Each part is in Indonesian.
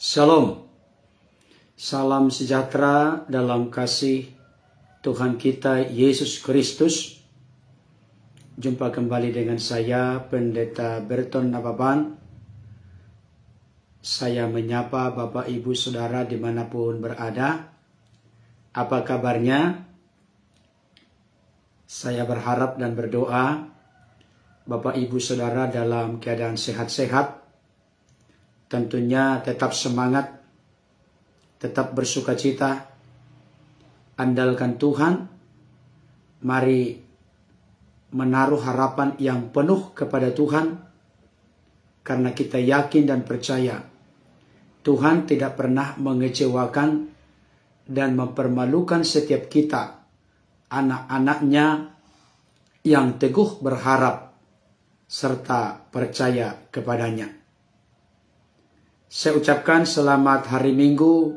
Shalom. Salam sejahtera dalam kasih Tuhan kita Yesus Kristus. Jumpa kembali dengan saya Pendeta Berton Nababan. Saya menyapa Bapak Ibu Saudara dimanapun berada. Apa kabarnya? Saya berharap dan berdoa Bapak Ibu Saudara dalam keadaan sehat-sehat tentunya tetap semangat, tetap bersuka cita, andalkan Tuhan, mari menaruh harapan yang penuh kepada Tuhan, karena kita yakin dan percaya Tuhan tidak pernah mengecewakan dan mempermalukan setiap kita, anak-anaknya yang teguh berharap serta percaya kepadanya. Saya ucapkan selamat hari Minggu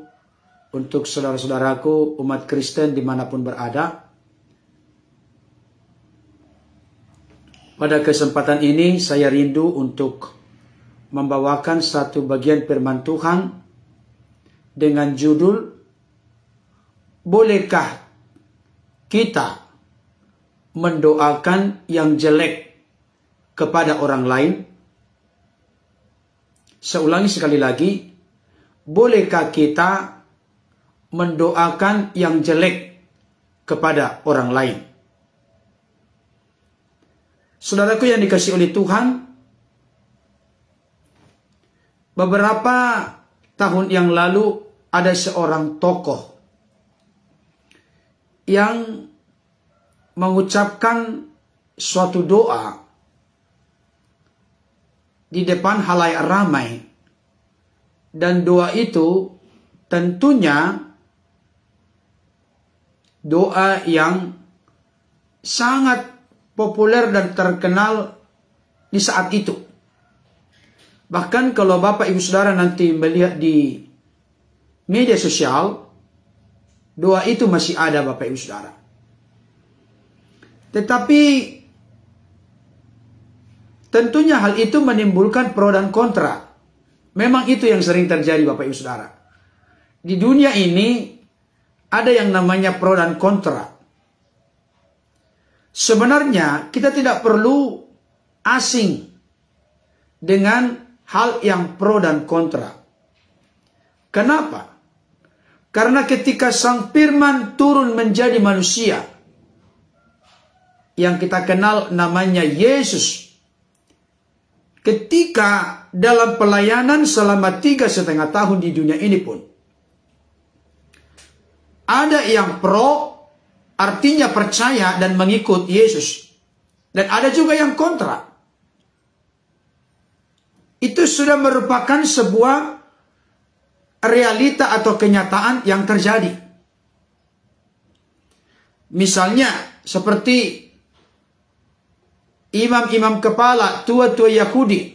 untuk saudara-saudaraku umat Kristen dimanapun berada. Pada kesempatan ini saya rindu untuk membawakan satu bagian firman Tuhan dengan judul Bolehkah kita mendoakan yang jelek kepada orang lain? Saya ulangi sekali lagi, bolehkah kita mendoakan yang jelek kepada orang lain? Saudaraku yang dikasih oleh Tuhan, beberapa tahun yang lalu ada seorang tokoh yang mengucapkan suatu doa di depan halayak ramai. Dan doa itu tentunya doa yang sangat populer dan terkenal di saat itu. Bahkan kalau Bapak Ibu Saudara nanti melihat di media sosial, doa itu masih ada Bapak Ibu Saudara. Tetapi Tentunya hal itu menimbulkan pro dan kontra. Memang itu yang sering terjadi Bapak Ibu Saudara. Di dunia ini ada yang namanya pro dan kontra. Sebenarnya kita tidak perlu asing dengan hal yang pro dan kontra. Kenapa? Karena ketika Sang Firman turun menjadi manusia yang kita kenal namanya Yesus ketika dalam pelayanan selama tiga setengah tahun di dunia ini pun ada yang pro artinya percaya dan mengikut Yesus dan ada juga yang kontra itu sudah merupakan sebuah realita atau kenyataan yang terjadi misalnya seperti imam-imam kepala tua-tua Yahudi,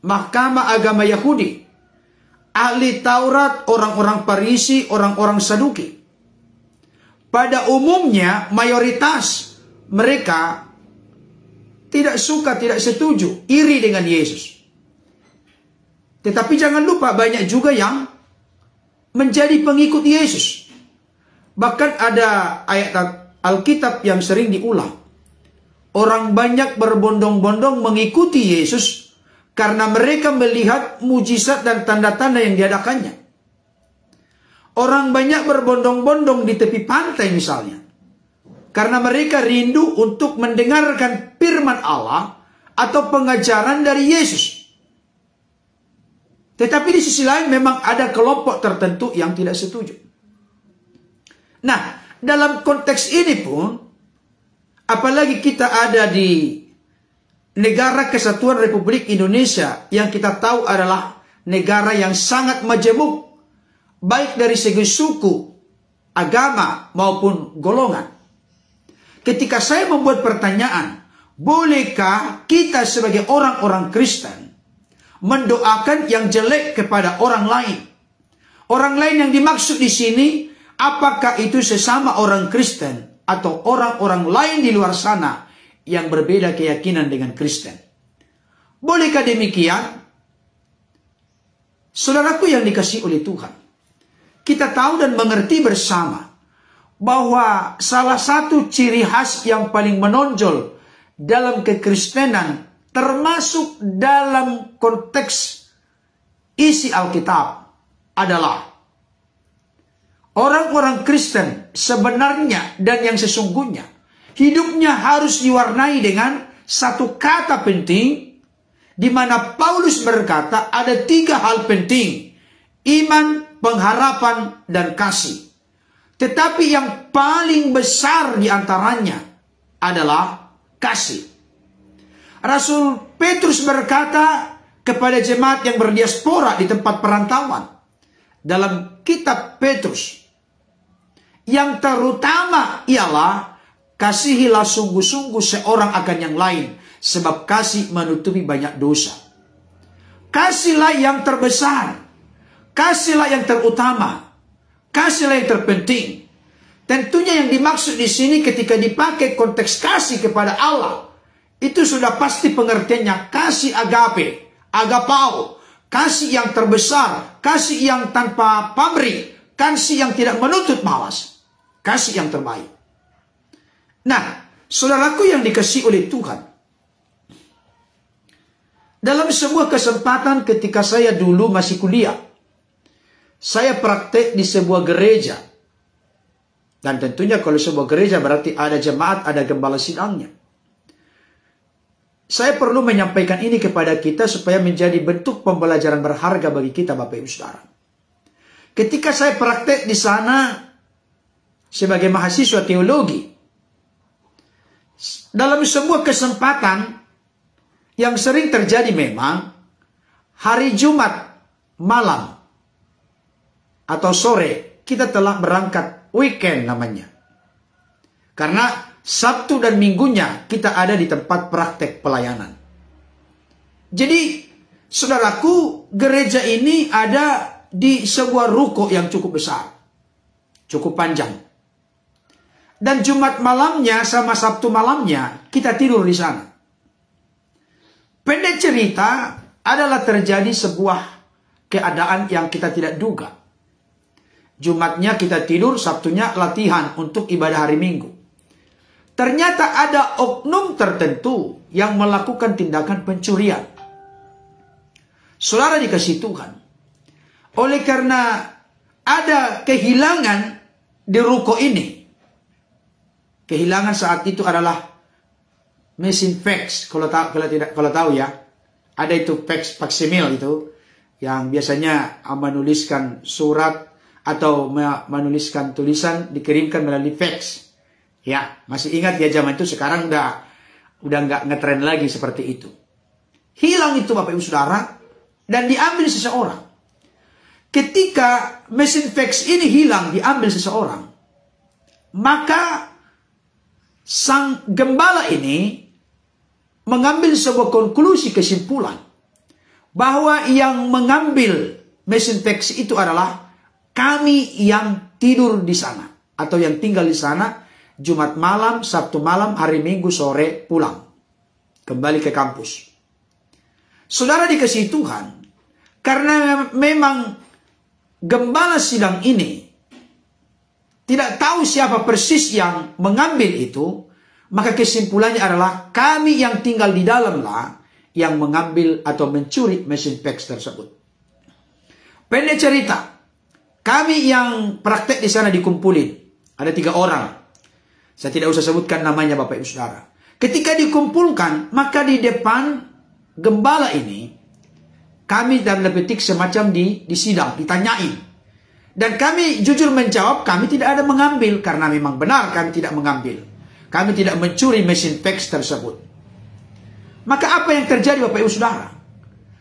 mahkamah agama Yahudi, ahli Taurat, orang-orang Parisi, orang-orang Saduki. Pada umumnya mayoritas mereka tidak suka, tidak setuju, iri dengan Yesus. Tetapi jangan lupa banyak juga yang menjadi pengikut Yesus. Bahkan ada ayat Alkitab yang sering diulang. Orang banyak berbondong-bondong mengikuti Yesus karena mereka melihat mujizat dan tanda-tanda yang diadakannya. Orang banyak berbondong-bondong di tepi pantai misalnya. Karena mereka rindu untuk mendengarkan firman Allah atau pengajaran dari Yesus. Tetapi di sisi lain memang ada kelompok tertentu yang tidak setuju. Nah, dalam konteks ini pun Apalagi kita ada di negara kesatuan Republik Indonesia yang kita tahu adalah negara yang sangat majemuk baik dari segi suku, agama maupun golongan. Ketika saya membuat pertanyaan, bolehkah kita sebagai orang-orang Kristen mendoakan yang jelek kepada orang lain? Orang lain yang dimaksud di sini apakah itu sesama orang Kristen atau orang-orang lain di luar sana yang berbeda keyakinan dengan Kristen. Bolehkah demikian? Saudaraku yang dikasih oleh Tuhan, kita tahu dan mengerti bersama bahwa salah satu ciri khas yang paling menonjol dalam kekristenan termasuk dalam konteks isi Alkitab adalah Orang-orang Kristen sebenarnya dan yang sesungguhnya hidupnya harus diwarnai dengan satu kata penting di mana Paulus berkata ada tiga hal penting iman, pengharapan, dan kasih. Tetapi yang paling besar di antaranya adalah kasih. Rasul Petrus berkata kepada jemaat yang berdiaspora di tempat perantauan dalam kitab Petrus yang terutama ialah kasihilah sungguh-sungguh seorang akan yang lain. Sebab kasih menutupi banyak dosa. Kasihlah yang terbesar. Kasihlah yang terutama. Kasihlah yang terpenting. Tentunya yang dimaksud di sini ketika dipakai konteks kasih kepada Allah. Itu sudah pasti pengertiannya kasih agape. Agapau. Kasih yang terbesar. Kasih yang tanpa pamrih. Kasih yang tidak menuntut malas kasih yang terbaik. Nah, saudaraku yang dikasih oleh Tuhan, dalam sebuah kesempatan ketika saya dulu masih kuliah, saya praktek di sebuah gereja. Dan tentunya kalau sebuah gereja berarti ada jemaat, ada gembala sidangnya. Saya perlu menyampaikan ini kepada kita supaya menjadi bentuk pembelajaran berharga bagi kita Bapak Ibu Saudara. Ketika saya praktek di sana, sebagai mahasiswa teologi dalam sebuah kesempatan yang sering terjadi memang hari Jumat malam atau sore kita telah berangkat weekend namanya. Karena Sabtu dan Minggunya kita ada di tempat praktek pelayanan. Jadi, saudaraku, gereja ini ada di sebuah ruko yang cukup besar. Cukup panjang. Dan Jumat malamnya sama Sabtu malamnya kita tidur di sana. Pendek cerita adalah terjadi sebuah keadaan yang kita tidak duga. Jumatnya kita tidur, Sabtunya latihan untuk ibadah hari Minggu. Ternyata ada oknum tertentu yang melakukan tindakan pencurian. Saudara dikasih Tuhan. Oleh karena ada kehilangan di ruko ini, kehilangan saat itu adalah mesin fax kalau tahu kalau tidak kalau tahu ya ada itu fax faksimil itu yang biasanya menuliskan surat atau menuliskan tulisan dikirimkan melalui fax ya masih ingat ya zaman itu sekarang udah udah nggak ngetren lagi seperti itu hilang itu bapak ibu saudara dan diambil seseorang ketika mesin fax ini hilang diambil seseorang maka sang gembala ini mengambil sebuah konklusi kesimpulan bahwa yang mengambil mesin teks itu adalah kami yang tidur di sana atau yang tinggal di sana Jumat malam, Sabtu malam, hari Minggu sore pulang kembali ke kampus. Saudara dikasih Tuhan, karena memang gembala sidang ini tidak tahu siapa persis yang mengambil itu, maka kesimpulannya adalah kami yang tinggal di dalamlah yang mengambil atau mencuri mesin fax tersebut. Pendek cerita, kami yang praktek di sana dikumpulin. Ada tiga orang. Saya tidak usah sebutkan namanya Bapak Ibu Saudara. Ketika dikumpulkan, maka di depan gembala ini, kami dan lepetik semacam di, disidang, ditanyain. Dan kami jujur menjawab, kami tidak ada mengambil, karena memang benar kami tidak mengambil. Kami tidak mencuri mesin fax tersebut. Maka apa yang terjadi Bapak Ibu Saudara?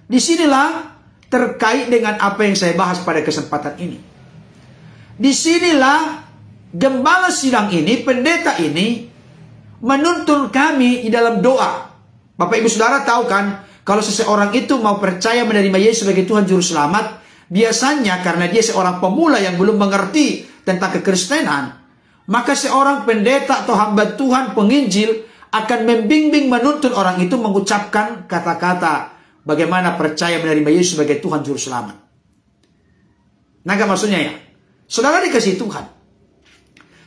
Disinilah terkait dengan apa yang saya bahas pada kesempatan ini. Disinilah gembala sidang ini, pendeta ini menuntun kami di dalam doa. Bapak Ibu Saudara tahu kan, kalau seseorang itu mau percaya menerima Yesus sebagai Tuhan Juru Selamat, biasanya karena dia seorang pemula yang belum mengerti tentang kekristenan, maka seorang pendeta atau hamba Tuhan penginjil akan membimbing menuntun orang itu mengucapkan kata-kata bagaimana percaya menerima Yesus sebagai Tuhan Juru Selamat. Nah, maksudnya ya? Saudara dikasih Tuhan.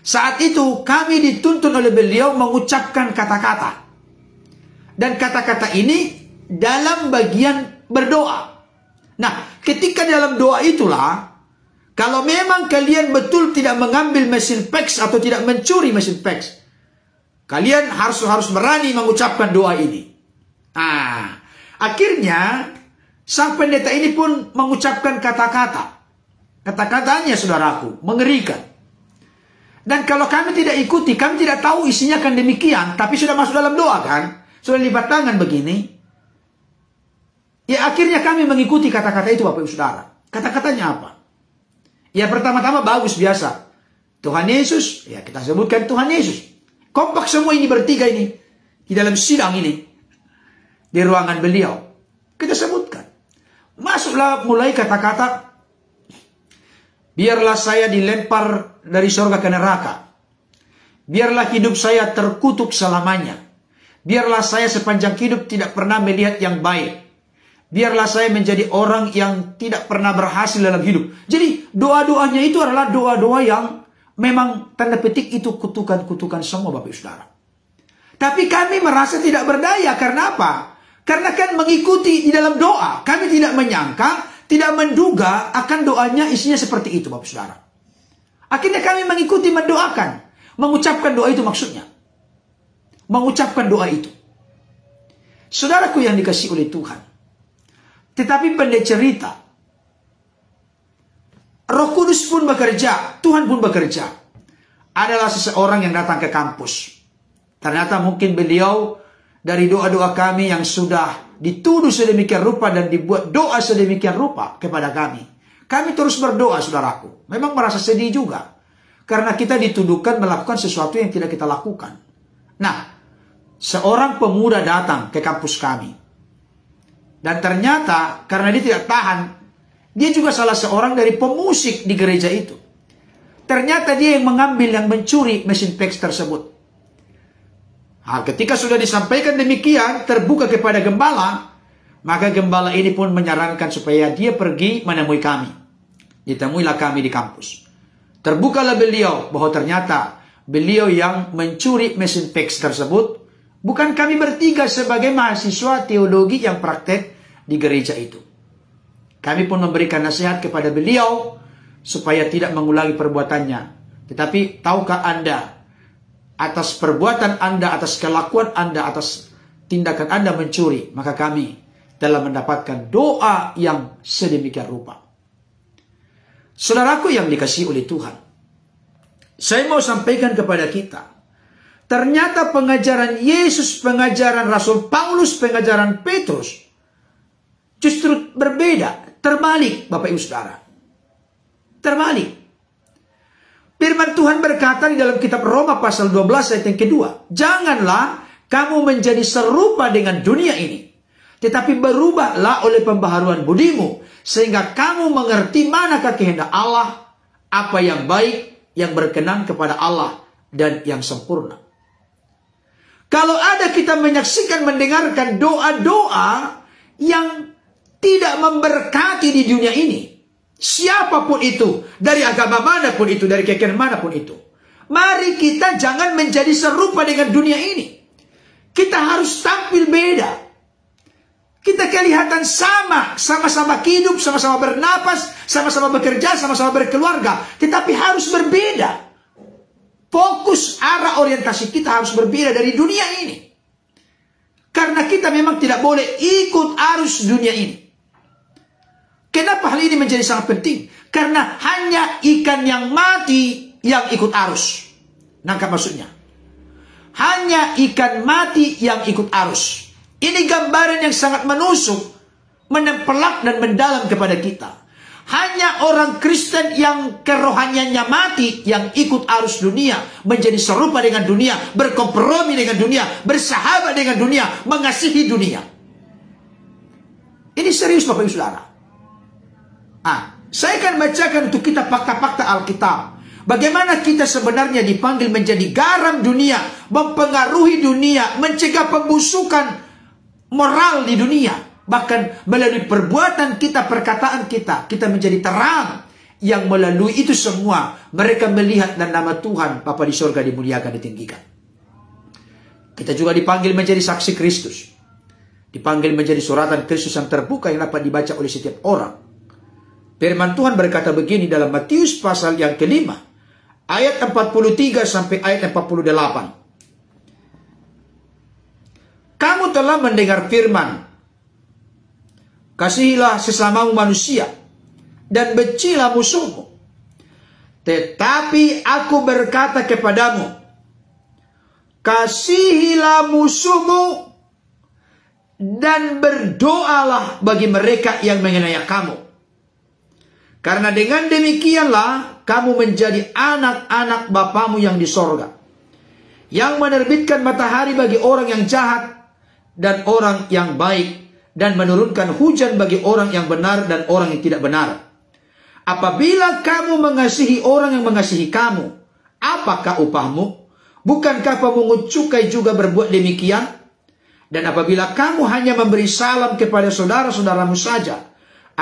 Saat itu kami dituntun oleh beliau mengucapkan kata-kata. Dan kata-kata ini dalam bagian berdoa. Nah, ketika dalam doa itulah kalau memang kalian betul tidak mengambil mesin peks atau tidak mencuri mesin peks, kalian harus harus berani mengucapkan doa ini. Ah, akhirnya sang pendeta ini pun mengucapkan kata-kata. Kata-katanya saudaraku, mengerikan. Dan kalau kami tidak ikuti, kami tidak tahu isinya kan demikian, tapi sudah masuk dalam doa kan? Sudah lipat tangan begini. Ya akhirnya kami mengikuti kata-kata itu Bapak Ibu Saudara. Kata-katanya apa? Ya pertama-tama bagus biasa. Tuhan Yesus, ya kita sebutkan Tuhan Yesus. Kompak semua ini bertiga ini. Di dalam sidang ini. Di ruangan beliau. Kita sebutkan. Masuklah mulai kata-kata. Biarlah saya dilempar dari surga ke neraka. Biarlah hidup saya terkutuk selamanya. Biarlah saya sepanjang hidup tidak pernah melihat yang baik. Biarlah saya menjadi orang yang tidak pernah berhasil dalam hidup. Jadi Doa-doanya itu adalah doa-doa yang memang tanda petik itu kutukan-kutukan semua Bapak Saudara. Tapi kami merasa tidak berdaya karena apa? Karena kan mengikuti di dalam doa. Kami tidak menyangka, tidak menduga akan doanya isinya seperti itu Bapak Saudara. Akhirnya kami mengikuti mendoakan. Mengucapkan doa itu maksudnya. Mengucapkan doa itu. Saudaraku yang dikasih oleh Tuhan. Tetapi pendek cerita, Roh Kudus pun bekerja, Tuhan pun bekerja. Adalah seseorang yang datang ke kampus. Ternyata mungkin beliau dari doa-doa kami yang sudah dituduh sedemikian rupa dan dibuat doa sedemikian rupa kepada kami. Kami terus berdoa, saudaraku. Memang merasa sedih juga. Karena kita dituduhkan melakukan sesuatu yang tidak kita lakukan. Nah, seorang pemuda datang ke kampus kami. Dan ternyata karena dia tidak tahan dia juga salah seorang dari pemusik di gereja itu. Ternyata dia yang mengambil, yang mencuri mesin fax tersebut. Nah, ketika sudah disampaikan demikian, terbuka kepada gembala, maka gembala ini pun menyarankan supaya dia pergi menemui kami. Ditemuilah kami di kampus. Terbukalah beliau bahwa ternyata beliau yang mencuri mesin fax tersebut bukan kami bertiga sebagai mahasiswa teologi yang praktek di gereja itu. Kami pun memberikan nasihat kepada beliau supaya tidak mengulangi perbuatannya. Tetapi tahukah Anda atas perbuatan Anda, atas kelakuan Anda, atas tindakan Anda mencuri, maka kami telah mendapatkan doa yang sedemikian rupa. Saudaraku yang dikasih oleh Tuhan, saya mau sampaikan kepada kita, ternyata pengajaran Yesus, pengajaran Rasul Paulus, pengajaran Petrus, justru berbeda. Terbalik Bapak Ibu Saudara. Terbalik. Firman Tuhan berkata di dalam kitab Roma pasal 12 ayat yang kedua. Janganlah kamu menjadi serupa dengan dunia ini. Tetapi berubahlah oleh pembaharuan budimu. Sehingga kamu mengerti manakah kehendak Allah. Apa yang baik, yang berkenan kepada Allah. Dan yang sempurna. Kalau ada kita menyaksikan, mendengarkan doa-doa yang tidak memberkati di dunia ini. Siapapun itu, dari agama manapun itu, dari keyakinan manapun itu. Mari kita jangan menjadi serupa dengan dunia ini. Kita harus tampil beda. Kita kelihatan sama, sama-sama hidup, sama-sama bernapas, sama-sama bekerja, sama-sama berkeluarga. Tetapi harus berbeda. Fokus arah orientasi kita harus berbeda dari dunia ini. Karena kita memang tidak boleh ikut arus dunia ini. Kenapa hal ini menjadi sangat penting? Karena hanya ikan yang mati yang ikut arus. Nangkap maksudnya. Hanya ikan mati yang ikut arus. Ini gambaran yang sangat menusuk, menempelak dan mendalam kepada kita. Hanya orang Kristen yang kerohaniannya mati, yang ikut arus dunia, menjadi serupa dengan dunia, berkompromi dengan dunia, bersahabat dengan dunia, mengasihi dunia. Ini serius Bapak Ibu Saudara. Ah, saya akan bacakan untuk kita fakta-fakta Alkitab. Bagaimana kita sebenarnya dipanggil menjadi garam dunia, mempengaruhi dunia, mencegah pembusukan moral di dunia. Bahkan melalui perbuatan kita, perkataan kita, kita menjadi terang. Yang melalui itu semua, mereka melihat dan nama Tuhan, Bapa di sorga dimuliakan, ditinggikan. Kita juga dipanggil menjadi saksi Kristus. Dipanggil menjadi suratan Kristus yang terbuka yang dapat dibaca oleh setiap orang Firman Tuhan berkata begini dalam Matius pasal yang kelima, ayat 43 sampai ayat 48. Kamu telah mendengar firman, kasihilah sesamamu manusia, dan bencilah musuhmu. Tetapi aku berkata kepadamu, kasihilah musuhmu dan berdoalah bagi mereka yang mengenai kamu karena dengan demikianlah kamu menjadi anak-anak Bapamu yang di sorga. Yang menerbitkan matahari bagi orang yang jahat dan orang yang baik. Dan menurunkan hujan bagi orang yang benar dan orang yang tidak benar. Apabila kamu mengasihi orang yang mengasihi kamu, apakah upahmu? Bukankah pemungut cukai juga berbuat demikian? Dan apabila kamu hanya memberi salam kepada saudara-saudaramu saja,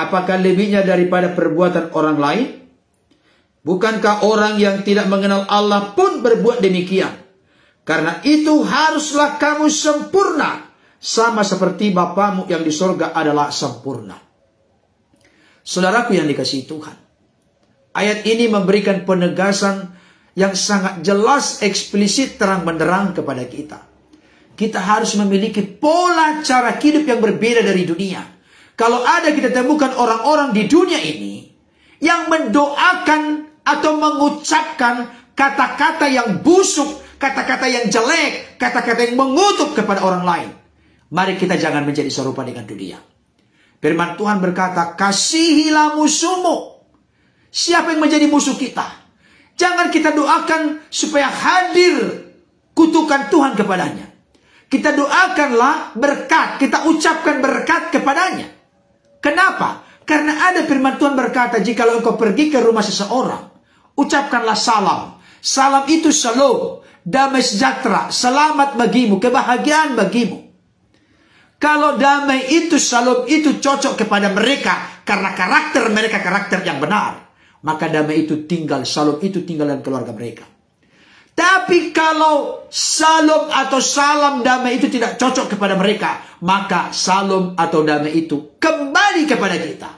Apakah lebihnya daripada perbuatan orang lain? Bukankah orang yang tidak mengenal Allah pun berbuat demikian? Karena itu haruslah kamu sempurna. Sama seperti Bapamu yang di sorga adalah sempurna. Saudaraku yang dikasihi Tuhan. Ayat ini memberikan penegasan yang sangat jelas, eksplisit, terang benderang kepada kita. Kita harus memiliki pola cara hidup yang berbeda dari dunia kalau ada kita temukan orang-orang di dunia ini yang mendoakan atau mengucapkan kata-kata yang busuk, kata-kata yang jelek, kata-kata yang mengutuk kepada orang lain. Mari kita jangan menjadi serupa dengan dunia. Firman Tuhan berkata, kasihilah musuhmu. Siapa yang menjadi musuh kita? Jangan kita doakan supaya hadir kutukan Tuhan kepadanya. Kita doakanlah berkat, kita ucapkan berkat kepadanya. Kenapa? Karena ada firman Tuhan berkata, jikalau engkau pergi ke rumah seseorang, ucapkanlah salam. Salam itu shalom, damai sejahtera, selamat bagimu, kebahagiaan bagimu. Kalau damai itu, shalom itu cocok kepada mereka, karena karakter mereka karakter yang benar. Maka damai itu tinggal, shalom itu tinggal dalam keluarga mereka. Tapi kalau salom atau salam damai itu tidak cocok kepada mereka, maka salom atau damai itu kembali kepada kita.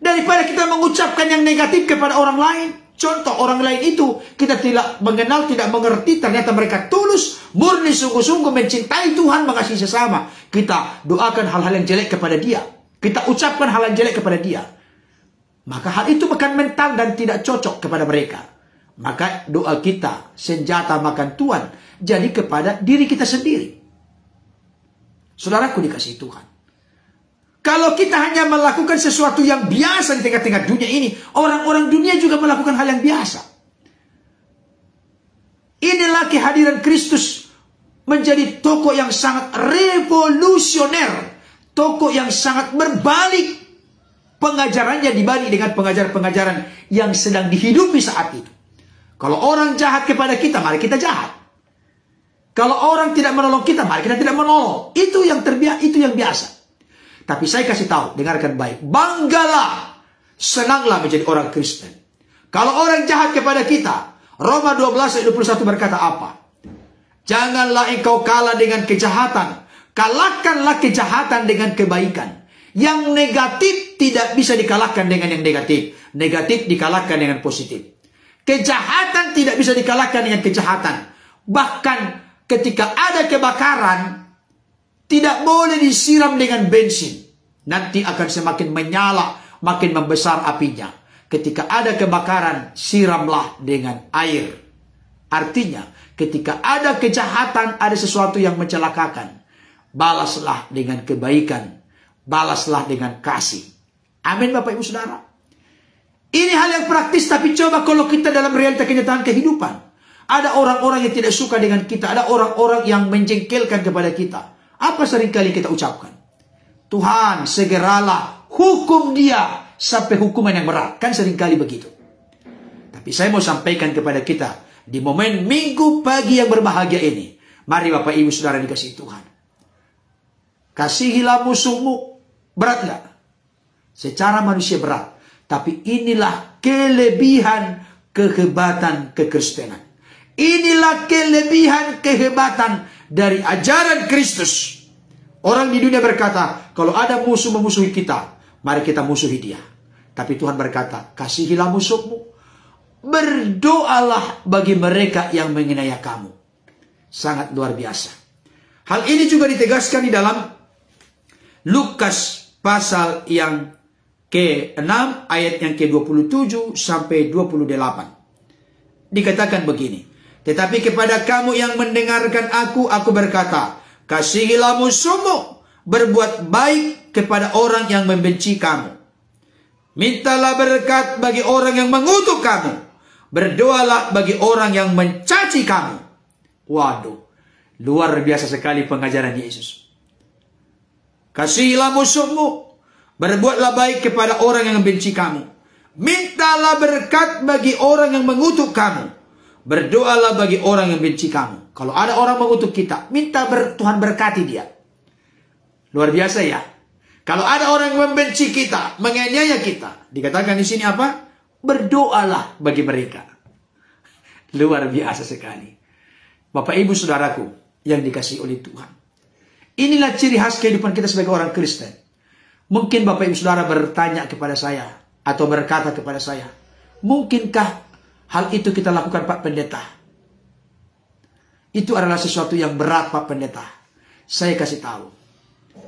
Daripada kita mengucapkan yang negatif kepada orang lain, contoh orang lain itu kita tidak mengenal, tidak mengerti, ternyata mereka tulus, murni sungguh-sungguh mencintai Tuhan, mengasihi sesama. Kita doakan hal-hal yang jelek kepada dia. Kita ucapkan hal yang jelek kepada dia. Maka hal itu bukan mental dan tidak cocok kepada mereka. Maka doa kita, senjata makan Tuhan, jadi kepada diri kita sendiri. Saudaraku dikasih Tuhan. Kalau kita hanya melakukan sesuatu yang biasa di tengah-tengah dunia ini, orang-orang dunia juga melakukan hal yang biasa. Inilah kehadiran Kristus menjadi toko yang sangat revolusioner, toko yang sangat berbalik pengajarannya dibalik dengan pengajaran-pengajaran yang sedang dihidupi saat itu. Kalau orang jahat kepada kita, mari kita jahat. Kalau orang tidak menolong kita, mari kita tidak menolong. Itu yang terbiasa, itu yang biasa. Tapi saya kasih tahu, dengarkan baik. Banggalah, senanglah menjadi orang Kristen. Kalau orang jahat kepada kita, Roma 12 ayat 21 berkata apa? Janganlah engkau kalah dengan kejahatan. Kalahkanlah kejahatan dengan kebaikan. Yang negatif tidak bisa dikalahkan dengan yang negatif. Negatif dikalahkan dengan positif. Kejahatan tidak bisa dikalahkan dengan kejahatan. Bahkan ketika ada kebakaran, tidak boleh disiram dengan bensin. Nanti akan semakin menyala, makin membesar apinya. Ketika ada kebakaran, siramlah dengan air. Artinya, ketika ada kejahatan, ada sesuatu yang mencelakakan. Balaslah dengan kebaikan. Balaslah dengan kasih. Amin Bapak Ibu Saudara. Ini hal yang praktis tapi coba kalau kita dalam realita kenyataan kehidupan. Ada orang-orang yang tidak suka dengan kita. Ada orang-orang yang menjengkelkan kepada kita. Apa seringkali kita ucapkan? Tuhan segeralah hukum dia sampai hukuman yang berat. Kan seringkali begitu. Tapi saya mau sampaikan kepada kita. Di momen minggu pagi yang berbahagia ini. Mari Bapak Ibu Saudara dikasih Tuhan. Kasihilah musuhmu. Berat nggak? Secara manusia berat. Tapi inilah kelebihan kehebatan kekristenan. Inilah kelebihan kehebatan dari ajaran Kristus. Orang di dunia berkata, kalau ada musuh memusuhi kita, mari kita musuhi dia. Tapi Tuhan berkata, kasihilah musuhmu. Berdoalah bagi mereka yang menginaya kamu. Sangat luar biasa. Hal ini juga ditegaskan di dalam Lukas pasal yang ke-6 ayat yang ke-27 sampai 28. Dikatakan begini, Tetapi kepada kamu yang mendengarkan aku, aku berkata, Kasihilah musuhmu, berbuat baik kepada orang yang membenci kamu. Mintalah berkat bagi orang yang mengutuk kamu. Berdoalah bagi orang yang mencaci kamu. Waduh, luar biasa sekali pengajaran Yesus. Kasihilah musuhmu, Berbuatlah baik kepada orang yang membenci kamu. Mintalah berkat bagi orang yang mengutuk kamu. Berdoalah bagi orang yang benci kamu. Kalau ada orang mengutuk kita, minta ber, Tuhan berkati dia. Luar biasa ya. Kalau ada orang yang membenci kita, menganiaya kita, dikatakan di sini apa? Berdoalah bagi mereka. Luar biasa sekali. Bapak Ibu Saudaraku yang dikasih oleh Tuhan. Inilah ciri khas kehidupan kita sebagai orang Kristen. Mungkin Bapak Ibu Saudara bertanya kepada saya atau berkata kepada saya, mungkinkah hal itu kita lakukan Pak Pendeta? Itu adalah sesuatu yang berat Pak Pendeta. Saya kasih tahu.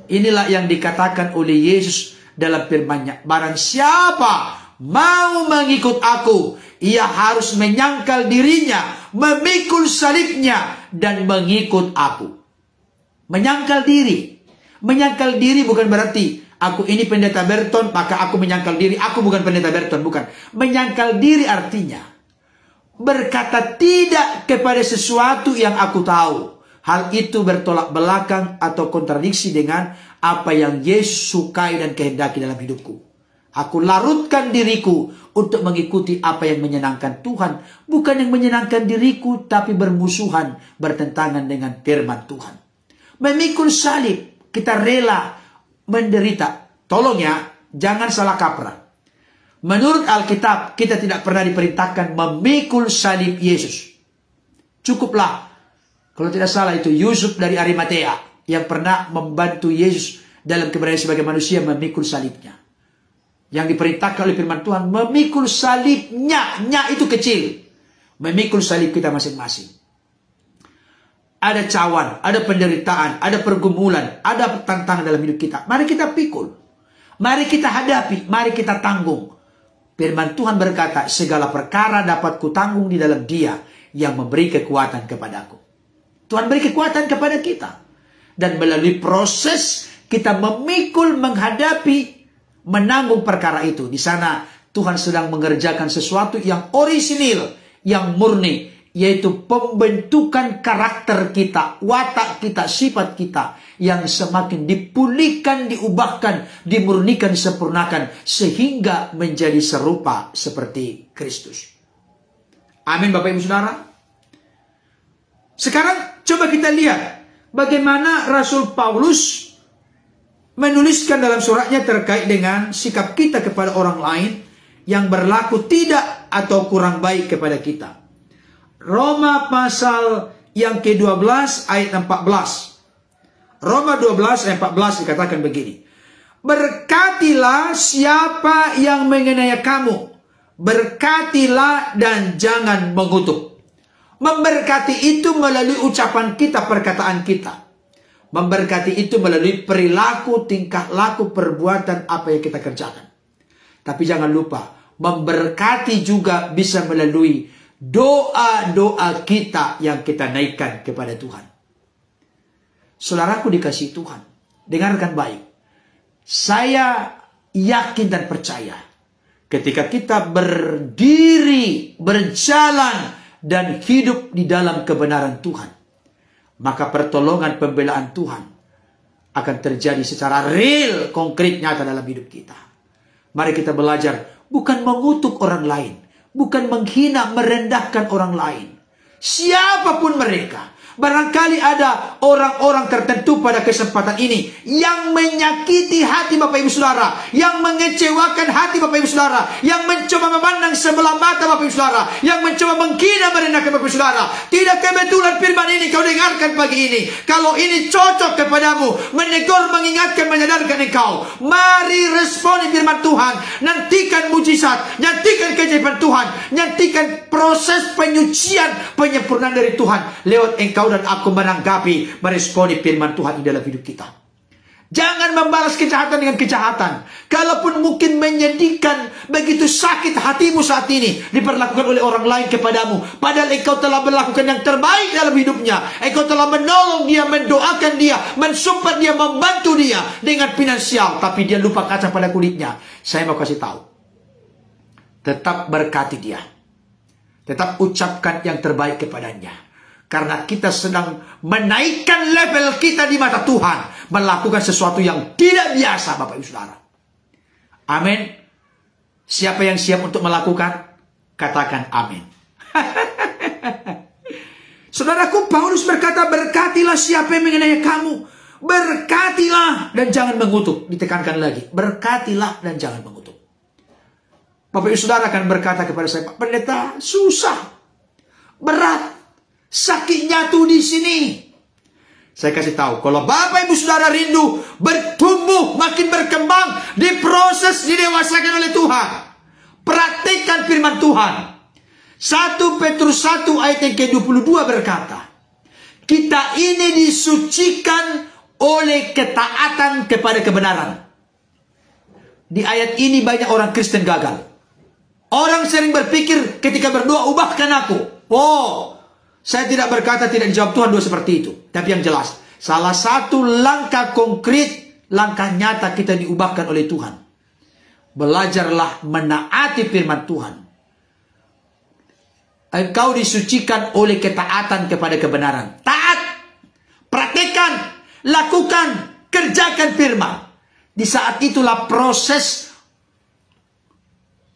Inilah yang dikatakan oleh Yesus dalam firman-Nya. Barang siapa mau mengikut aku, ia harus menyangkal dirinya, memikul salibnya, dan mengikut aku. Menyangkal diri. Menyangkal diri bukan berarti Aku ini pendeta Berton, maka aku menyangkal diri. Aku bukan pendeta Berton, bukan. Menyangkal diri artinya berkata tidak kepada sesuatu yang aku tahu. Hal itu bertolak belakang atau kontradiksi dengan apa yang Yesus sukai dan kehendaki dalam hidupku. Aku larutkan diriku untuk mengikuti apa yang menyenangkan Tuhan, bukan yang menyenangkan diriku, tapi bermusuhan, bertentangan dengan firman Tuhan. Memikul salib, kita rela menderita. Tolong ya, jangan salah kaprah. Menurut Alkitab, kita tidak pernah diperintahkan memikul salib Yesus. Cukuplah. Kalau tidak salah itu Yusuf dari Arimatea yang pernah membantu Yesus dalam keberadaan sebagai manusia memikul salibnya. Yang diperintahkan oleh firman Tuhan memikul salibnya, nya itu kecil. Memikul salib kita masing-masing ada cawan, ada penderitaan, ada pergumulan, ada tantangan dalam hidup kita. Mari kita pikul. Mari kita hadapi, mari kita tanggung. Firman Tuhan berkata, segala perkara dapat kutanggung di dalam dia yang memberi kekuatan kepadaku. Tuhan beri kekuatan kepada kita. Dan melalui proses kita memikul menghadapi menanggung perkara itu. Di sana Tuhan sedang mengerjakan sesuatu yang orisinil, yang murni, yaitu pembentukan karakter kita, watak kita, sifat kita yang semakin dipulihkan, diubahkan, dimurnikan, sempurnakan sehingga menjadi serupa seperti Kristus. Amin Bapak Ibu Saudara. Sekarang coba kita lihat bagaimana Rasul Paulus menuliskan dalam suratnya terkait dengan sikap kita kepada orang lain yang berlaku tidak atau kurang baik kepada kita. Roma pasal yang ke-12 ayat 14. Roma 12 ayat 14 dikatakan begini. Berkatilah siapa yang mengenai kamu. Berkatilah dan jangan mengutuk. Memberkati itu melalui ucapan kita, perkataan kita. Memberkati itu melalui perilaku, tingkah laku, perbuatan apa yang kita kerjakan. Tapi jangan lupa, memberkati juga bisa melalui doa-doa kita yang kita naikkan kepada Tuhan. Saudaraku dikasih Tuhan, dengarkan baik. Saya yakin dan percaya ketika kita berdiri, berjalan dan hidup di dalam kebenaran Tuhan, maka pertolongan pembelaan Tuhan akan terjadi secara real, konkret nyata dalam hidup kita. Mari kita belajar bukan mengutuk orang lain, bukan menghina, merendahkan orang lain. Siapapun mereka, Barangkali ada orang-orang tertentu pada kesempatan ini yang menyakiti hati Bapak Ibu Saudara, yang mengecewakan hati Bapak Ibu Saudara, yang mencoba memandang sebelah mata Bapak Ibu Saudara, yang mencoba menghina merendahkan Bapak Ibu Saudara. Tidak kebetulan firman ini kau dengarkan pagi ini. Kalau ini cocok kepadamu, menegur, mengingatkan, menyadarkan engkau. Mari responi firman Tuhan, nantikan mujizat, nantikan keajaiban Tuhan, nantikan proses penyucian, penyempurnaan dari Tuhan lewat engkau engkau dan aku menanggapi, meresponi firman Tuhan di dalam hidup kita. Jangan membalas kejahatan dengan kejahatan. Kalaupun mungkin menyedihkan, begitu sakit hatimu saat ini diperlakukan oleh orang lain kepadamu. Padahal engkau telah melakukan yang terbaik dalam hidupnya. Engkau telah menolong dia, mendoakan dia, mensupport dia, membantu dia dengan finansial. Tapi dia lupa kaca pada kulitnya. Saya mau kasih tahu. Tetap berkati dia. Tetap ucapkan yang terbaik kepadanya. Karena kita sedang menaikkan level kita di mata Tuhan. Melakukan sesuatu yang tidak biasa Bapak Ibu Saudara. Amin. Siapa yang siap untuk melakukan? Katakan amin. Saudaraku Paulus berkata berkatilah siapa yang mengenai kamu. Berkatilah dan jangan mengutuk. Ditekankan lagi. Berkatilah dan jangan mengutuk. Bapak ibu saudara akan berkata kepada saya. Pak pendeta susah. Berat Sakitnya tuh di sini. Saya kasih tahu, kalau Bapak Ibu Saudara rindu bertumbuh, makin berkembang, diproses, didewasakan oleh Tuhan. Praktikkan firman Tuhan. 1 Petrus 1 ayat yang ke-22 berkata, kita ini disucikan oleh ketaatan kepada kebenaran. Di ayat ini banyak orang Kristen gagal. Orang sering berpikir ketika berdoa, ubahkan aku. Oh, saya tidak berkata tidak dijawab Tuhan dua seperti itu. Tapi yang jelas, salah satu langkah konkret, langkah nyata kita diubahkan oleh Tuhan. Belajarlah menaati firman Tuhan. Engkau disucikan oleh ketaatan kepada kebenaran. Taat, praktekan, lakukan, kerjakan firman. Di saat itulah proses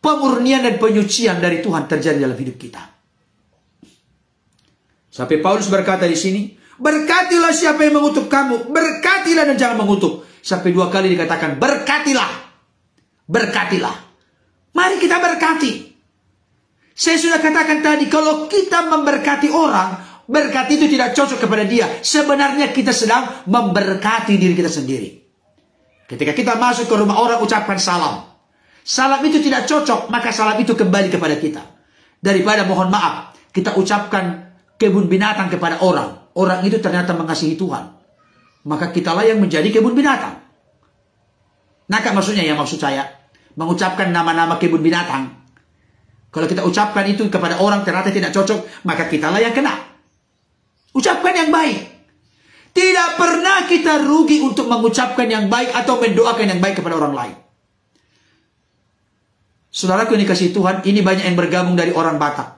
pemurnian dan penyucian dari Tuhan terjadi dalam hidup kita. Sampai Paulus berkata di sini, berkatilah siapa yang mengutuk kamu, berkatilah dan jangan mengutuk. Sampai dua kali dikatakan, berkatilah, berkatilah. Mari kita berkati. Saya sudah katakan tadi, kalau kita memberkati orang, berkat itu tidak cocok kepada dia. Sebenarnya kita sedang memberkati diri kita sendiri. Ketika kita masuk ke rumah orang, ucapkan salam. Salam itu tidak cocok, maka salam itu kembali kepada kita. Daripada mohon maaf, kita ucapkan kebun binatang kepada orang. Orang itu ternyata mengasihi Tuhan. Maka kitalah yang menjadi kebun binatang. Nah, maksudnya ya maksud saya. Mengucapkan nama-nama kebun binatang. Kalau kita ucapkan itu kepada orang ternyata tidak cocok, maka kitalah yang kena. Ucapkan yang baik. Tidak pernah kita rugi untuk mengucapkan yang baik atau mendoakan yang baik kepada orang lain. Saudara yang dikasih Tuhan, ini banyak yang bergabung dari orang Batak.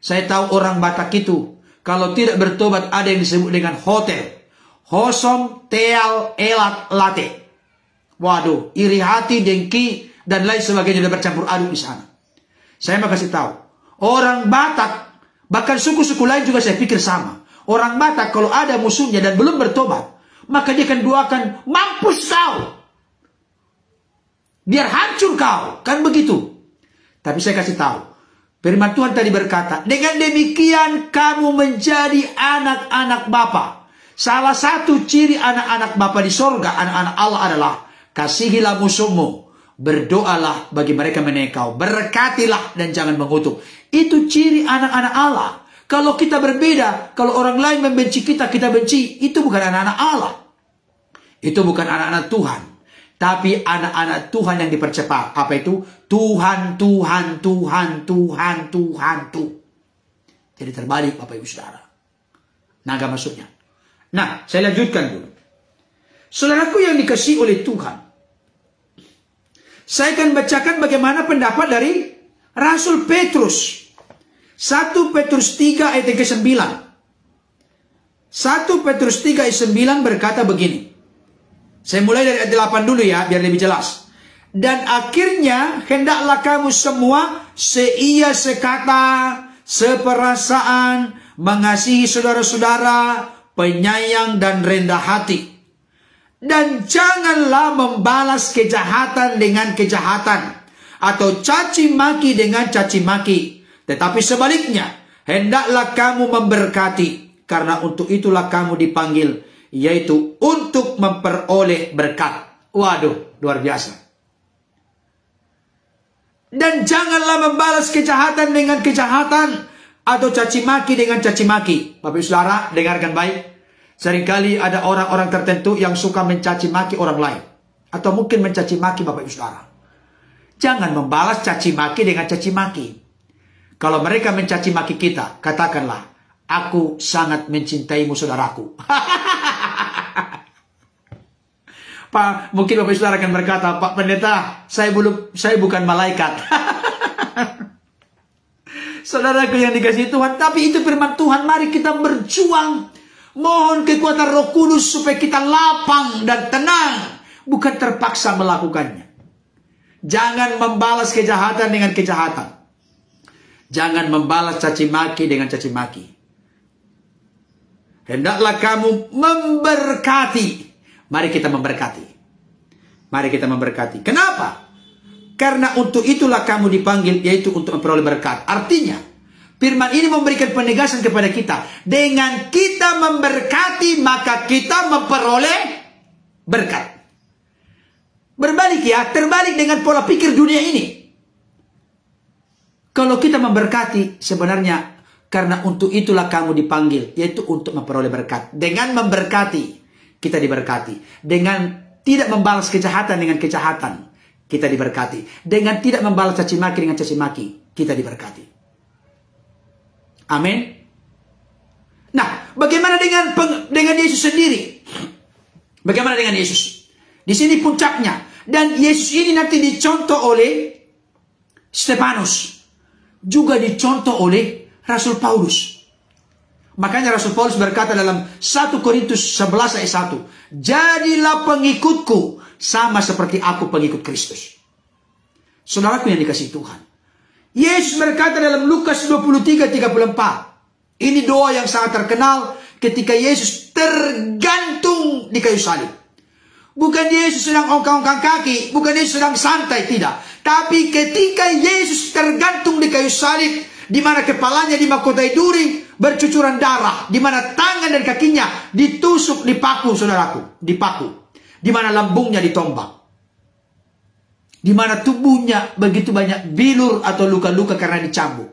Saya tahu orang Batak itu, kalau tidak bertobat ada yang disebut dengan hotel. Hosom teal elat late. Waduh, iri hati, dengki, dan lain sebagainya sudah bercampur aduk di sana. Saya mau kasih tahu, orang Batak, bahkan suku-suku lain juga saya pikir sama. Orang Batak kalau ada musuhnya dan belum bertobat, maka dia akan doakan, mampus kau. Biar hancur kau, kan begitu. Tapi saya kasih tahu, Firman Tuhan tadi berkata, dengan demikian kamu menjadi anak-anak Bapa. Salah satu ciri anak-anak Bapa di sorga, anak-anak Allah adalah kasihilah musuhmu, berdoalah bagi mereka menekau, berkatilah dan jangan mengutuk. Itu ciri anak-anak Allah. Kalau kita berbeda, kalau orang lain membenci kita, kita benci, itu bukan anak-anak Allah. Itu bukan anak-anak Tuhan tapi anak-anak Tuhan yang dipercepat. Apa itu? Tuhan, Tuhan, Tuhan, Tuhan, Tuhan, Tuhan. Jadi terbalik Bapak Ibu Saudara. Naga maksudnya. Nah, saya lanjutkan dulu. Saudaraku yang dikasih oleh Tuhan. Saya akan bacakan bagaimana pendapat dari Rasul Petrus. 1 Petrus 3 ayat 9. 1 Petrus 3 ayat 9 berkata begini. Saya mulai dari ayat 8 dulu ya, biar lebih jelas. Dan akhirnya, hendaklah kamu semua seia sekata, seperasaan, mengasihi saudara-saudara, penyayang dan rendah hati. Dan janganlah membalas kejahatan dengan kejahatan atau caci maki dengan caci maki. Tetapi sebaliknya, hendaklah kamu memberkati karena untuk itulah kamu dipanggil yaitu untuk memperoleh berkat. Waduh, luar biasa. Dan janganlah membalas kejahatan dengan kejahatan atau caci maki dengan caci maki. Bapak Saudara, dengarkan baik. Seringkali ada orang-orang tertentu yang suka mencaci maki orang lain atau mungkin mencaci maki Bapak Ibu Saudara. Jangan membalas caci maki dengan caci maki. Kalau mereka mencaci maki kita, katakanlah, "Aku sangat mencintaimu, saudaraku." Pak, mungkin Bapak Saudara akan berkata, Pak Pendeta, saya belum saya bukan malaikat. Saudaraku yang dikasih Tuhan, tapi itu firman Tuhan, mari kita berjuang. Mohon kekuatan Roh Kudus supaya kita lapang dan tenang, bukan terpaksa melakukannya. Jangan membalas kejahatan dengan kejahatan. Jangan membalas caci maki dengan caci maki. Hendaklah kamu memberkati Mari kita memberkati. Mari kita memberkati. Kenapa? Karena untuk itulah kamu dipanggil, yaitu untuk memperoleh berkat. Artinya, firman ini memberikan penegasan kepada kita. Dengan kita memberkati, maka kita memperoleh berkat. Berbalik ya, terbalik dengan pola pikir dunia ini. Kalau kita memberkati, sebenarnya karena untuk itulah kamu dipanggil, yaitu untuk memperoleh berkat. Dengan memberkati, kita diberkati. Dengan tidak membalas kejahatan dengan kejahatan, kita diberkati. Dengan tidak membalas caci maki dengan caci maki, kita diberkati. Amin. Nah, bagaimana dengan peng, dengan Yesus sendiri? Bagaimana dengan Yesus? Di sini puncaknya dan Yesus ini nanti dicontoh oleh Stefanus juga dicontoh oleh Rasul Paulus. Makanya Rasul Paulus berkata dalam 1 Korintus 11 ayat 1, "Jadilah pengikutku sama seperti aku pengikut Kristus." Saudaraku yang dikasih Tuhan. Yesus berkata dalam Lukas 23 34. Ini doa yang sangat terkenal ketika Yesus tergantung di kayu salib. Bukan Yesus sedang ongkang-ongkang kaki, bukan Yesus sedang santai, tidak. Tapi ketika Yesus tergantung di kayu salib, di mana kepalanya makotai duri, bercucuran darah, di mana tangan dan kakinya ditusuk, dipaku, saudaraku, dipaku, di mana lambungnya ditombak, di mana tubuhnya begitu banyak bilur atau luka-luka karena dicambuk.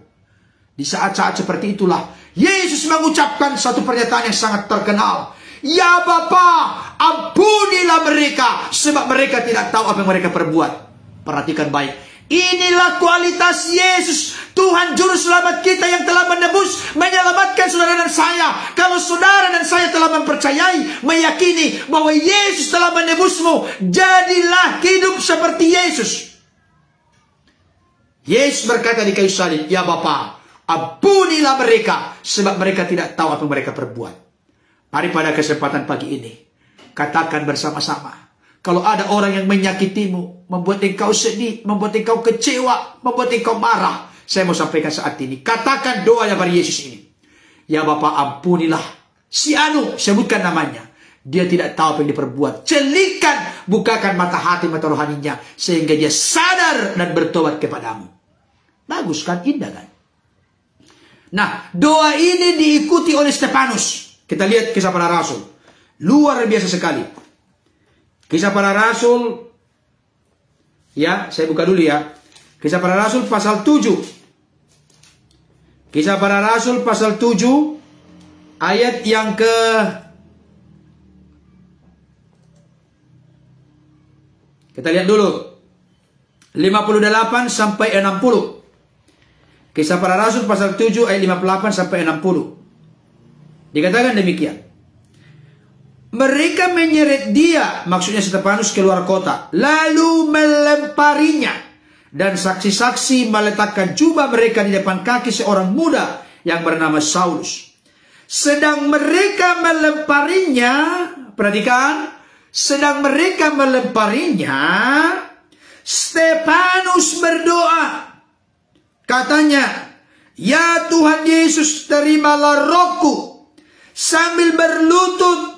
Di saat-saat seperti itulah Yesus mengucapkan satu pernyataan yang sangat terkenal. Ya Bapa, ampunilah mereka sebab mereka tidak tahu apa yang mereka perbuat. Perhatikan baik. Inilah kualitas Yesus, Tuhan Juru Selamat kita yang telah menebus, menyelamatkan saudara dan saya. Kalau saudara dan saya telah mempercayai, meyakini bahwa Yesus telah menebusmu, jadilah hidup seperti Yesus. Yesus berkata di kayu salib, Ya Bapa, ampunilah mereka, sebab mereka tidak tahu apa mereka perbuat. Mari pada kesempatan pagi ini, katakan bersama-sama, kalau ada orang yang menyakitimu, membuat engkau sedih, membuat engkau kecewa, membuat engkau marah. Saya mau sampaikan saat ini. Katakan doa yang pada Yesus ini. Ya Bapak ampunilah. Si Anu, sebutkan namanya. Dia tidak tahu apa yang diperbuat. Celikan, bukakan mata hati, mata rohaninya. Sehingga dia sadar dan bertobat kepadamu. Bagus kan? Indah kan? Nah, doa ini diikuti oleh Stefanus. Kita lihat kisah para rasul. Luar biasa sekali. Kisah para rasul ya, saya buka dulu ya. Kisah para rasul pasal 7. Kisah para rasul pasal 7 ayat yang ke Kita lihat dulu. 58 sampai 60. Kisah para Rasul pasal 7 ayat 58 sampai 60. Dikatakan demikian. Mereka menyeret dia, maksudnya Stefanus keluar kota, lalu melemparinya. Dan saksi-saksi meletakkan jubah mereka di depan kaki seorang muda yang bernama Saulus. Sedang mereka melemparinya, perhatikan, sedang mereka melemparinya, Stefanus berdoa. Katanya, Ya Tuhan Yesus terimalah rohku. Sambil berlutut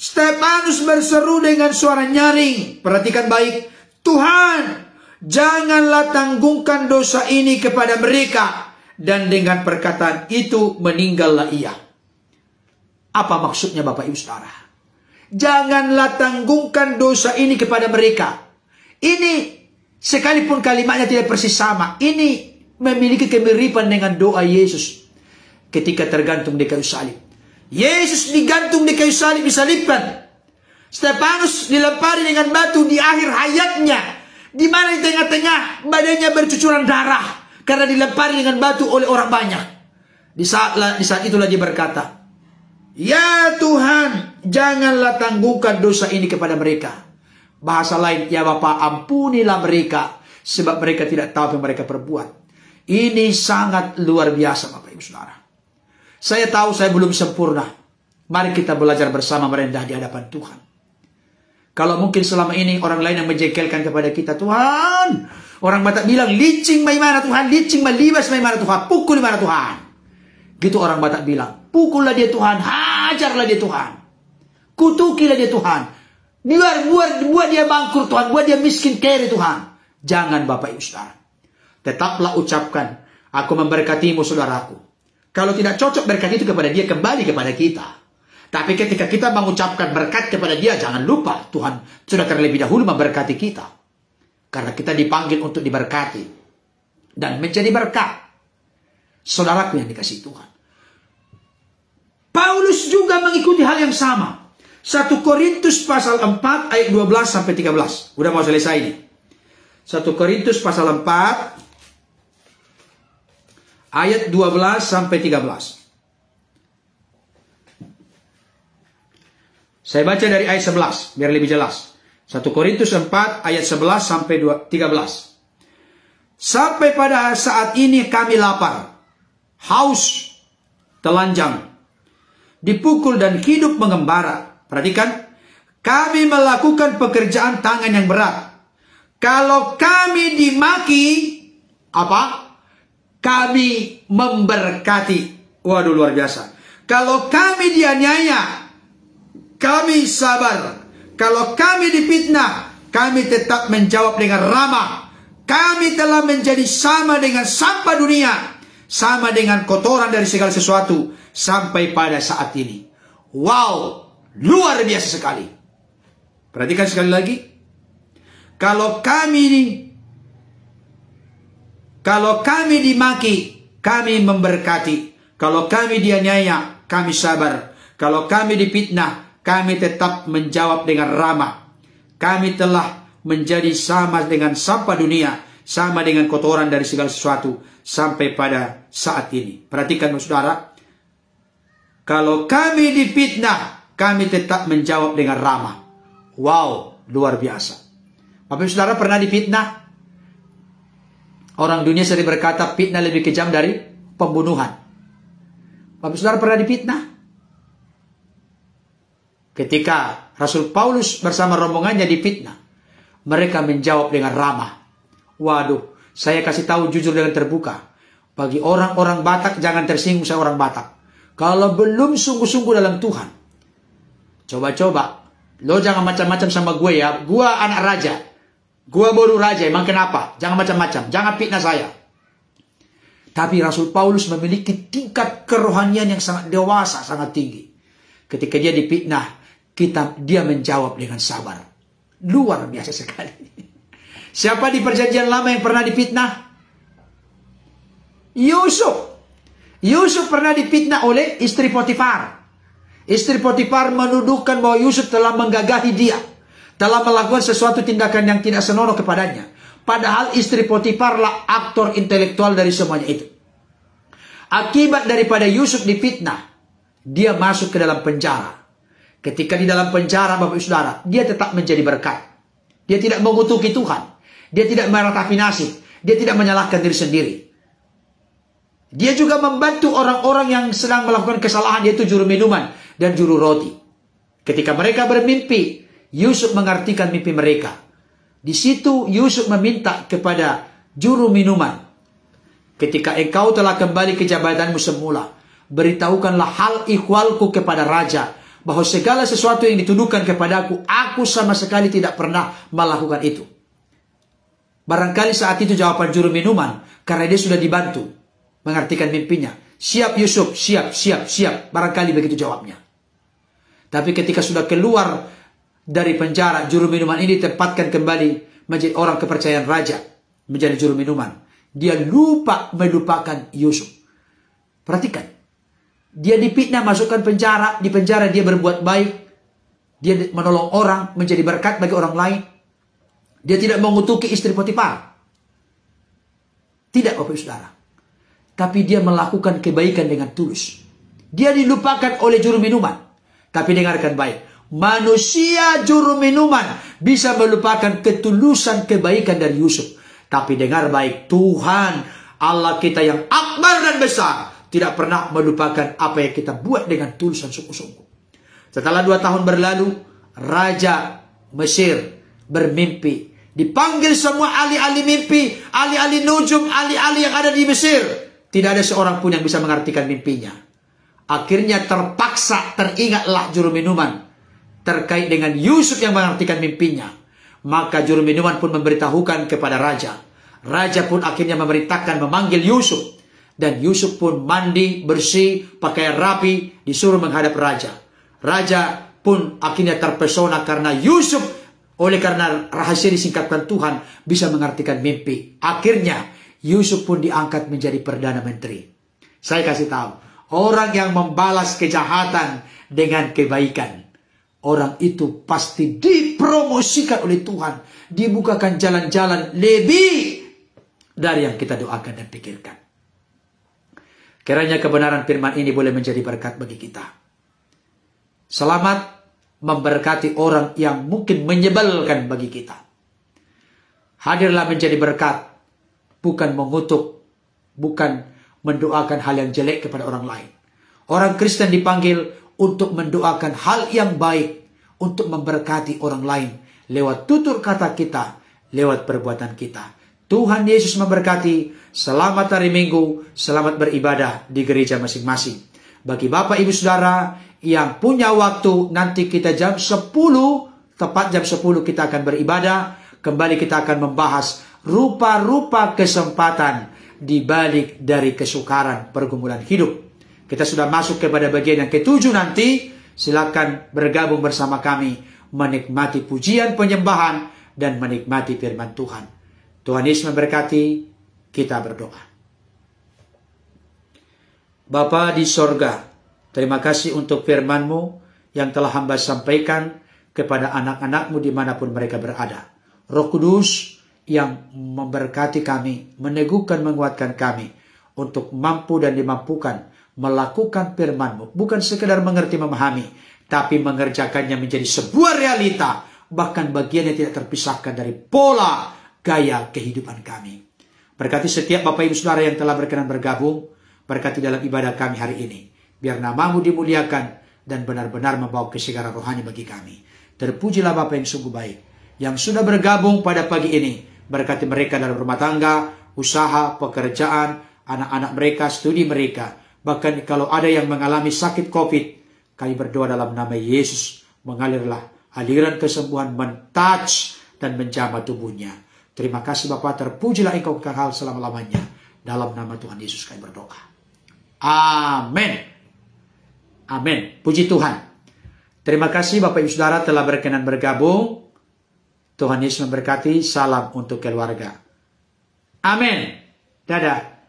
Stefanus berseru dengan suara nyaring. Perhatikan baik. Tuhan, janganlah tanggungkan dosa ini kepada mereka. Dan dengan perkataan itu meninggallah ia. Apa maksudnya Bapak Ibu Saudara? Janganlah tanggungkan dosa ini kepada mereka. Ini sekalipun kalimatnya tidak persis sama. Ini memiliki kemiripan dengan doa Yesus ketika tergantung di kayu salib. Yesus digantung di kayu salib disalibkan. Stefanus dilempari dengan batu di akhir hayatnya. Di mana di tengah-tengah badannya bercucuran darah. Karena dilempari dengan batu oleh orang banyak. Di saat, di saat itulah dia berkata. Ya Tuhan, janganlah tangguhkan dosa ini kepada mereka. Bahasa lain, ya Bapa ampunilah mereka. Sebab mereka tidak tahu apa yang mereka perbuat. Ini sangat luar biasa Bapak Ibu Saudara. Saya tahu saya belum sempurna. Mari kita belajar bersama merendah di hadapan Tuhan. Kalau mungkin selama ini orang lain yang menjengkelkan kepada kita, Tuhan, orang Batak bilang, licing bagaimana Tuhan, licing melibas bagaimana Tuhan, pukul bagaimana Tuhan. Gitu orang Batak bilang, pukullah dia Tuhan, hajarlah dia Tuhan. Kutukilah dia Tuhan. Biar buat, buat dia bangkrut Tuhan, buat dia miskin kere Tuhan. Jangan Bapak Ibu Saudara. Tetaplah ucapkan, aku memberkatimu saudaraku. Kalau tidak cocok berkat itu kepada dia kembali kepada kita. Tapi ketika kita mengucapkan berkat kepada dia, jangan lupa Tuhan sudah terlebih dahulu memberkati kita. Karena kita dipanggil untuk diberkati. Dan menjadi berkat. Saudaraku yang dikasih Tuhan. Paulus juga mengikuti hal yang sama. 1 Korintus pasal 4 ayat 12 sampai 13. Udah mau selesai ini. 1 Korintus pasal 4 ayat 12 sampai 13. Saya baca dari ayat 11 biar lebih jelas. 1 Korintus 4 ayat 11 sampai 13. Sampai pada saat ini kami lapar, haus, telanjang, dipukul dan hidup mengembara. Perhatikan, kami melakukan pekerjaan tangan yang berat. Kalau kami dimaki, apa? kami memberkati. Waduh luar biasa. Kalau kami dianiaya, kami sabar. Kalau kami dipitnah, kami tetap menjawab dengan ramah. Kami telah menjadi sama dengan sampah dunia, sama dengan kotoran dari segala sesuatu sampai pada saat ini. Wow, luar biasa sekali. Perhatikan sekali lagi. Kalau kami ini kalau kami dimaki, kami memberkati. Kalau kami dianiaya, kami sabar. Kalau kami dipitnah, kami tetap menjawab dengan ramah. Kami telah menjadi sama dengan sampah dunia, sama dengan kotoran dari segala sesuatu sampai pada saat ini. Perhatikan saudara, kalau kami dipitnah, kami tetap menjawab dengan ramah. Wow, luar biasa. Bapak saudara pernah dipitnah? Orang dunia sering berkata fitnah lebih kejam dari pembunuhan. Bapak saudara pernah dipitnah? Ketika Rasul Paulus bersama rombongannya dipitnah, mereka menjawab dengan ramah. Waduh, saya kasih tahu jujur dengan terbuka. Bagi orang-orang Batak jangan tersinggung saya orang Batak. Kalau belum sungguh-sungguh dalam Tuhan. Coba-coba. Lo jangan macam-macam sama gue ya. Gue anak raja. Gua baru raja, emang kenapa? Jangan macam-macam, jangan fitnah saya. Tapi Rasul Paulus memiliki tingkat kerohanian yang sangat dewasa, sangat tinggi. Ketika dia dipitnah, kita dia menjawab dengan sabar. Luar biasa sekali. Siapa di perjanjian lama yang pernah dipitnah? Yusuf. Yusuf pernah dipitnah oleh istri Potifar. Istri Potifar menuduhkan bahwa Yusuf telah menggagahi dia dalam melakukan sesuatu tindakan yang tidak senonoh kepadanya. Padahal istri Potifarlah aktor intelektual dari semuanya itu. Akibat daripada Yusuf difitnah, dia masuk ke dalam penjara. Ketika di dalam penjara Bapak Ibu Saudara, dia tetap menjadi berkat. Dia tidak mengutuki Tuhan. Dia tidak meratapi nasib. Dia tidak menyalahkan diri sendiri. Dia juga membantu orang-orang yang sedang melakukan kesalahan, yaitu juru minuman dan juru roti. Ketika mereka bermimpi Yusuf mengartikan mimpi mereka. Di situ Yusuf meminta kepada juru minuman. Ketika engkau telah kembali ke jabatanmu semula, beritahukanlah hal ikhwalku kepada raja bahwa segala sesuatu yang dituduhkan kepadaku, aku sama sekali tidak pernah melakukan itu. Barangkali saat itu jawaban juru minuman, karena dia sudah dibantu mengartikan mimpinya. Siap Yusuf, siap, siap, siap. Barangkali begitu jawabnya. Tapi ketika sudah keluar dari penjara juru minuman ini tempatkan kembali menjadi orang kepercayaan raja menjadi juru minuman dia lupa melupakan Yusuf perhatikan dia dipitnah masukkan penjara di penjara dia berbuat baik dia menolong orang menjadi berkat bagi orang lain dia tidak mengutuki istri Potifar tidak Bapak Saudara tapi dia melakukan kebaikan dengan tulus dia dilupakan oleh juru minuman tapi dengarkan baik Manusia juru minuman bisa melupakan ketulusan kebaikan dari Yusuf. Tapi dengar baik, Tuhan Allah kita yang akbar dan besar tidak pernah melupakan apa yang kita buat dengan tulisan sungguh-sungguh. Setelah dua tahun berlalu, Raja Mesir bermimpi. Dipanggil semua ahli-ahli mimpi, ahli-ahli nujum, ahli-ahli yang ada di Mesir. Tidak ada seorang pun yang bisa mengartikan mimpinya. Akhirnya terpaksa teringatlah juru minuman terkait dengan Yusuf yang mengartikan mimpinya. Maka juru minuman pun memberitahukan kepada raja. Raja pun akhirnya memerintahkan memanggil Yusuf. Dan Yusuf pun mandi, bersih, pakai rapi, disuruh menghadap raja. Raja pun akhirnya terpesona karena Yusuf oleh karena rahasia disingkatkan Tuhan bisa mengartikan mimpi. Akhirnya Yusuf pun diangkat menjadi Perdana Menteri. Saya kasih tahu, orang yang membalas kejahatan dengan kebaikan orang itu pasti dipromosikan oleh Tuhan. Dibukakan jalan-jalan lebih dari yang kita doakan dan pikirkan. Kiranya kebenaran firman ini boleh menjadi berkat bagi kita. Selamat memberkati orang yang mungkin menyebalkan bagi kita. Hadirlah menjadi berkat, bukan mengutuk, bukan mendoakan hal yang jelek kepada orang lain. Orang Kristen dipanggil untuk mendoakan hal yang baik, untuk memberkati orang lain lewat tutur kata kita, lewat perbuatan kita. Tuhan Yesus memberkati. Selamat hari Minggu, selamat beribadah di gereja masing-masing. Bagi Bapak Ibu Saudara yang punya waktu nanti kita jam 10, tepat jam 10 kita akan beribadah. Kembali kita akan membahas rupa-rupa kesempatan di balik dari kesukaran pergumulan hidup. Kita sudah masuk kepada bagian yang ketujuh nanti. Silakan bergabung bersama kami menikmati pujian penyembahan dan menikmati firman Tuhan. Tuhan Yesus memberkati, kita berdoa. Bapa di sorga, terima kasih untuk firmanMu yang telah hamba sampaikan kepada anak-anakmu dimanapun mereka berada. Roh Kudus yang memberkati kami, meneguhkan, menguatkan kami untuk mampu dan dimampukan melakukan firmanmu. Bukan sekedar mengerti memahami, tapi mengerjakannya menjadi sebuah realita. Bahkan bagian yang tidak terpisahkan dari pola gaya kehidupan kami. Berkati setiap Bapak Ibu Saudara yang telah berkenan bergabung, berkati dalam ibadah kami hari ini. Biar namamu dimuliakan dan benar-benar membawa kesegaran rohani bagi kami. Terpujilah Bapak yang sungguh baik, yang sudah bergabung pada pagi ini. Berkati mereka dalam rumah tangga, usaha, pekerjaan, anak-anak mereka, studi mereka, Bahkan kalau ada yang mengalami sakit COVID, kami berdoa dalam nama Yesus, mengalirlah aliran kesembuhan mentouch dan menjama tubuhnya. Terima kasih Bapak, terpujilah engkau kekal selama-lamanya. Dalam nama Tuhan Yesus kami berdoa. Amin. Amin. Puji Tuhan. Terima kasih Bapak Ibu Saudara telah berkenan bergabung. Tuhan Yesus memberkati. Salam untuk keluarga. Amin. Dadah.